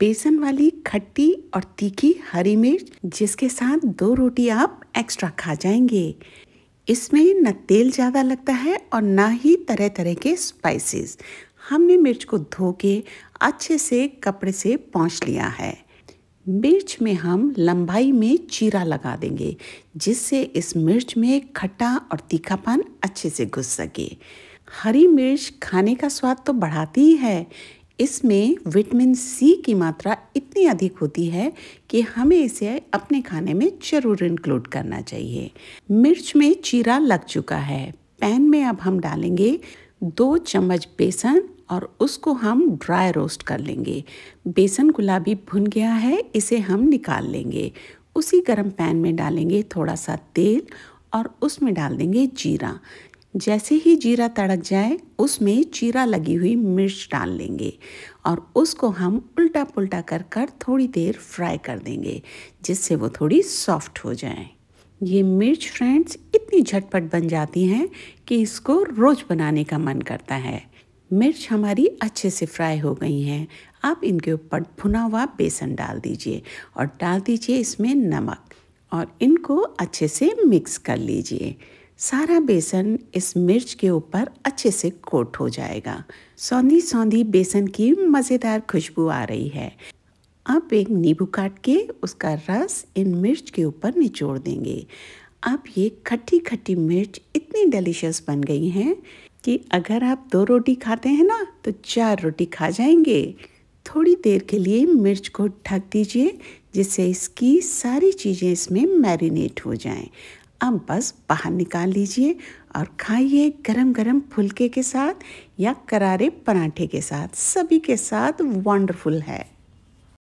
बेसन वाली खट्टी और तीखी हरी मिर्च जिसके साथ दो रोटी आप एक्स्ट्रा खा जाएंगे इसमें न तेल ज़्यादा लगता है और ना ही तरह तरह के स्पाइसेस हमने मिर्च को धो के अच्छे से कपड़े से पहुँच लिया है मिर्च में हम लंबाई में चीरा लगा देंगे जिससे इस मिर्च में खट्टा और तीखापन अच्छे से घुस सके हरी मिर्च खाने का स्वाद तो बढ़ाती ही है इसमें विटामिन सी की मात्रा इतनी अधिक होती है कि हमें इसे अपने खाने में जरूर इंक्लूड करना चाहिए मिर्च में चीरा लग चुका है पैन में अब हम डालेंगे दो चम्मच बेसन और उसको हम ड्राई रोस्ट कर लेंगे बेसन गुलाबी भुन गया है इसे हम निकाल लेंगे उसी गरम पैन में डालेंगे थोड़ा सा तेल और उसमें डाल देंगे जीरा जैसे ही जीरा तड़क जाए उसमें चीरा लगी हुई मिर्च डाल लेंगे और उसको हम उल्टा पुल्टा कर कर थोड़ी देर फ्राई कर देंगे जिससे वो थोड़ी सॉफ्ट हो जाए ये मिर्च फ्रेंड्स इतनी झटपट बन जाती हैं कि इसको रोज़ बनाने का मन करता है मिर्च हमारी अच्छे से फ्राई हो गई हैं आप इनके ऊपर भुना हुआ बेसन डाल दीजिए और डाल दीजिए इसमें नमक और इनको अच्छे से मिक्स कर लीजिए सारा बेसन इस मिर्च के ऊपर अच्छे से कोट हो जाएगा सौंधी सौंधी बेसन की मज़ेदार खुशबू आ रही है आप एक नींबू काट के उसका रस इन मिर्च के ऊपर निचोड़ देंगे अब ये खट्टी खट्टी मिर्च इतनी डिलीशियस बन गई हैं कि अगर आप दो रोटी खाते हैं ना तो चार रोटी खा जाएंगे थोड़ी देर के लिए मिर्च को ढक दीजिए जिससे इसकी सारी चीज़ें इसमें मैरिनेट हो जाएं। अब बस बाहर निकाल लीजिए और खाइए गरम गरम फुलके के साथ या करारे पराठे के साथ सभी के साथ वंडरफुल है